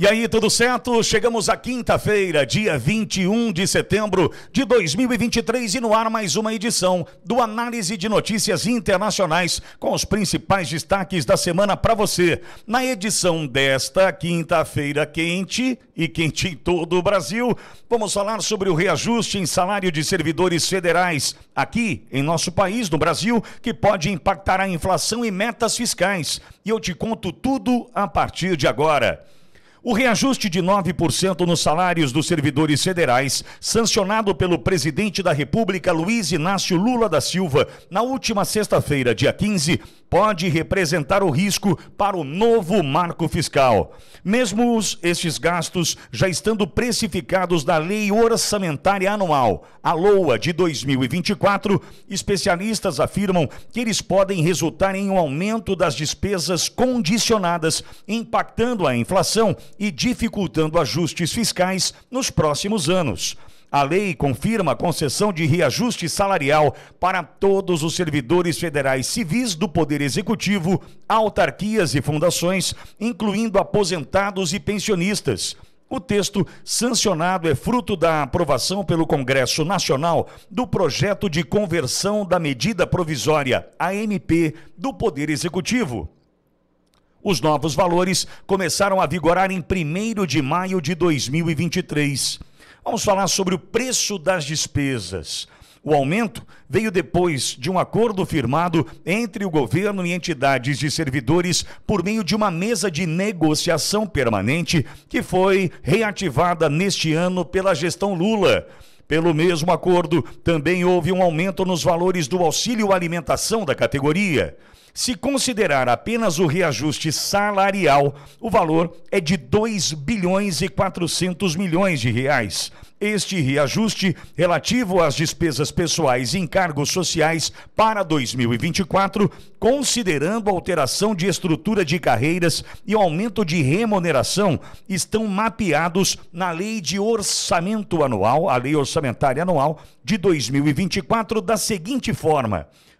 E aí, tudo certo? Chegamos à quinta-feira, dia 21 de setembro de 2023 e no ar mais uma edição do Análise de Notícias Internacionais com os principais destaques da semana para você. Na edição desta quinta-feira quente e quente em todo o Brasil, vamos falar sobre o reajuste em salário de servidores federais aqui em nosso país, no Brasil, que pode impactar a inflação e metas fiscais. E eu te conto tudo a partir de agora. O reajuste de 9% nos salários dos servidores federais, sancionado pelo presidente da República Luiz Inácio Lula da Silva na última sexta-feira, dia 15, pode representar o risco para o novo marco fiscal. Mesmo esses gastos já estando precificados na Lei Orçamentária Anual, a LOA de 2024, especialistas afirmam que eles podem resultar em um aumento das despesas condicionadas, impactando a inflação e dificultando ajustes fiscais nos próximos anos. A lei confirma a concessão de reajuste salarial para todos os servidores federais civis do Poder Executivo, autarquias e fundações, incluindo aposentados e pensionistas. O texto sancionado é fruto da aprovação pelo Congresso Nacional do projeto de conversão da medida provisória AMP do Poder Executivo. Os novos valores começaram a vigorar em 1 de maio de 2023. Vamos falar sobre o preço das despesas. O aumento veio depois de um acordo firmado entre o governo e entidades de servidores por meio de uma mesa de negociação permanente que foi reativada neste ano pela gestão Lula. Pelo mesmo acordo, também houve um aumento nos valores do auxílio alimentação da categoria. Se considerar apenas o reajuste salarial, o valor é de 2 bilhões e 400 milhões de reais. Este reajuste relativo às despesas pessoais e encargos sociais para 2024, considerando a alteração de estrutura de carreiras e aumento de remuneração, estão mapeados na Lei de Orçamento Anual, a Lei Orçamentária Anual de 2024, da seguinte forma: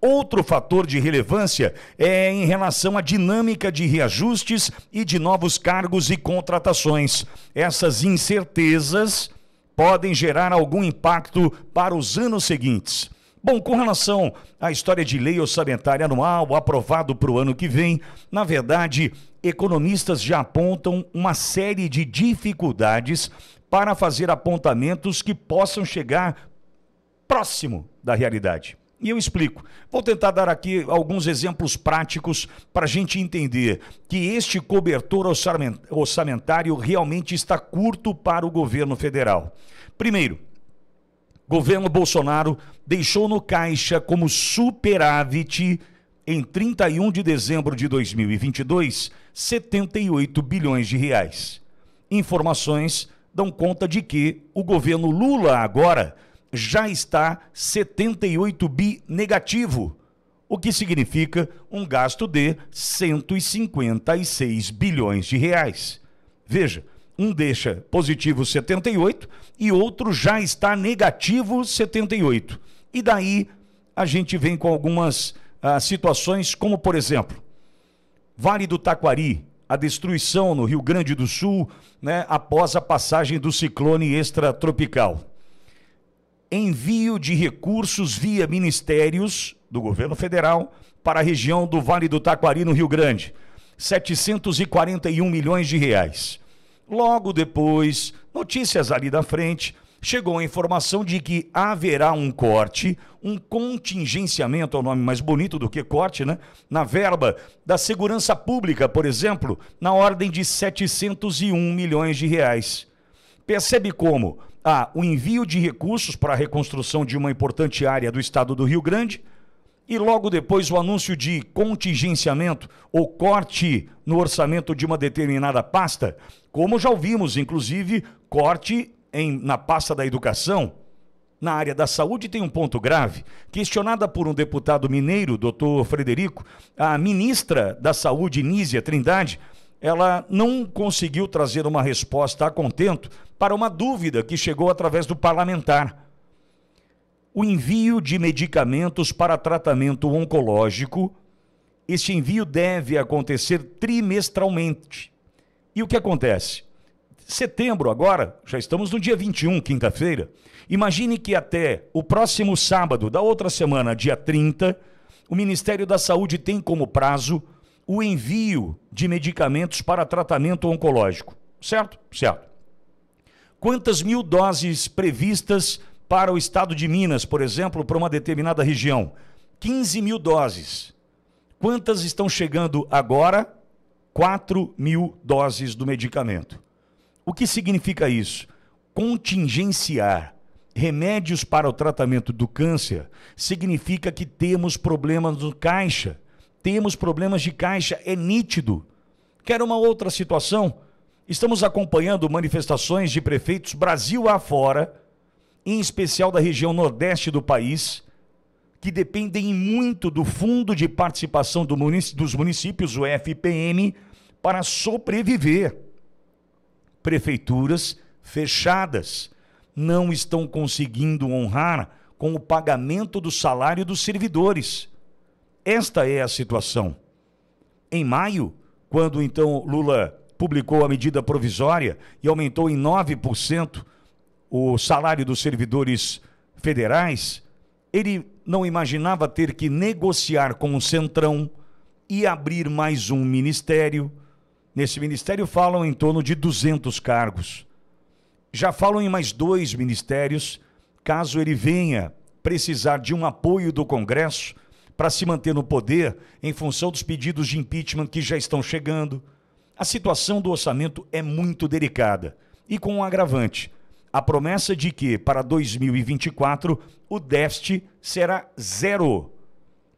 Outro fator de relevância é em relação à dinâmica de reajustes e de novos cargos e contratações. Essas incertezas podem gerar algum impacto para os anos seguintes. Bom, com relação à história de lei orçamentária anual aprovado para o ano que vem, na verdade, economistas já apontam uma série de dificuldades para fazer apontamentos que possam chegar próximo da realidade. E eu explico. Vou tentar dar aqui alguns exemplos práticos para a gente entender que este cobertor orçamentário realmente está curto para o governo federal. Primeiro, governo Bolsonaro deixou no caixa como superávit em 31 de dezembro de 2022 78 bilhões de reais. Informações dão conta de que o governo Lula agora já está 78 bi negativo, o que significa um gasto de 156 bilhões de reais. Veja, um deixa positivo 78 e outro já está negativo 78. E daí a gente vem com algumas ah, situações, como por exemplo, Vale do Taquari, a destruição no Rio Grande do Sul, né, após a passagem do ciclone extratropical envio de recursos via ministérios do governo federal para a região do Vale do Taquari, no Rio Grande, 741 milhões de reais. Logo depois, notícias ali da frente, chegou a informação de que haverá um corte, um contingenciamento, é o nome mais bonito do que corte, né? Na verba da segurança pública, por exemplo, na ordem de 701 milhões de reais. Percebe como há o envio de recursos para a reconstrução de uma importante área do estado do Rio Grande e logo depois o anúncio de contingenciamento ou corte no orçamento de uma determinada pasta, como já ouvimos, inclusive, corte em, na pasta da educação. Na área da saúde tem um ponto grave. Questionada por um deputado mineiro, doutor Frederico, a ministra da Saúde, Nízia Trindade, ela não conseguiu trazer uma resposta a contento para uma dúvida que chegou através do parlamentar. O envio de medicamentos para tratamento oncológico, esse envio deve acontecer trimestralmente. E o que acontece? Setembro agora, já estamos no dia 21, quinta-feira. Imagine que até o próximo sábado da outra semana, dia 30, o Ministério da Saúde tem como prazo o envio de medicamentos para tratamento oncológico. Certo? Certo. Quantas mil doses previstas para o estado de Minas, por exemplo, para uma determinada região? 15 mil doses. Quantas estão chegando agora? 4 mil doses do medicamento. O que significa isso? Contingenciar remédios para o tratamento do câncer significa que temos problemas no caixa temos problemas de caixa, é nítido. Quer uma outra situação? Estamos acompanhando manifestações de prefeitos Brasil afora, em especial da região nordeste do país, que dependem muito do Fundo de Participação do munic dos Municípios, o FPM, para sobreviver. Prefeituras fechadas não estão conseguindo honrar com o pagamento do salário dos servidores. Esta é a situação. Em maio, quando então Lula publicou a medida provisória e aumentou em 9% o salário dos servidores federais, ele não imaginava ter que negociar com o Centrão e abrir mais um ministério. Nesse ministério falam em torno de 200 cargos. Já falam em mais dois ministérios, caso ele venha precisar de um apoio do Congresso para se manter no poder em função dos pedidos de impeachment que já estão chegando. A situação do orçamento é muito delicada e com um agravante: a promessa de que, para 2024, o déficit será zero.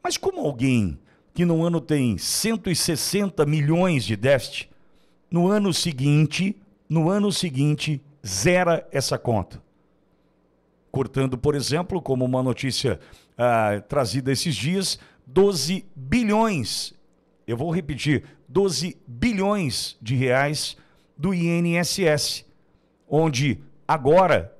Mas como alguém que no ano tem 160 milhões de déficit, no ano seguinte, no ano seguinte, zera essa conta? Cortando, por exemplo, como uma notícia ah, trazida esses dias, 12 bilhões, eu vou repetir, 12 bilhões de reais do INSS, onde agora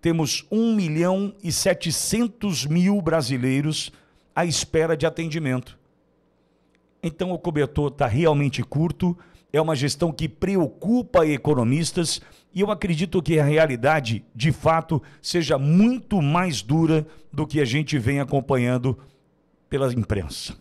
temos 1 milhão e 700 mil brasileiros à espera de atendimento. Então o cobertor está realmente curto, é uma gestão que preocupa economistas e eu acredito que a realidade, de fato, seja muito mais dura do que a gente vem acompanhando pela imprensa.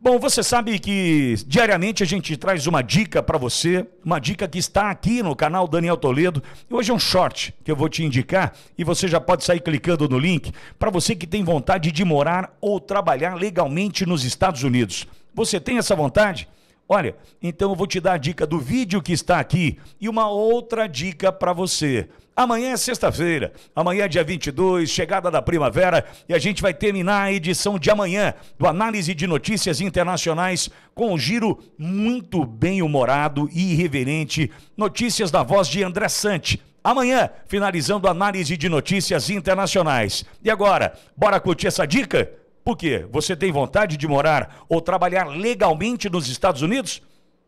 Bom, você sabe que diariamente a gente traz uma dica para você, uma dica que está aqui no canal Daniel Toledo. E hoje é um short que eu vou te indicar e você já pode sair clicando no link para você que tem vontade de morar ou trabalhar legalmente nos Estados Unidos. Você tem essa vontade? Olha, então eu vou te dar a dica do vídeo que está aqui e uma outra dica para você. Amanhã é sexta-feira, amanhã é dia 22, chegada da primavera, e a gente vai terminar a edição de amanhã do Análise de Notícias Internacionais com um giro muito bem-humorado e irreverente. Notícias da voz de André Sante. Amanhã, finalizando a análise de notícias internacionais. E agora, bora curtir essa dica? Por quê? Você tem vontade de morar ou trabalhar legalmente nos Estados Unidos?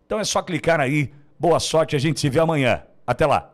Então é só clicar aí. Boa sorte, a gente se vê amanhã. Até lá.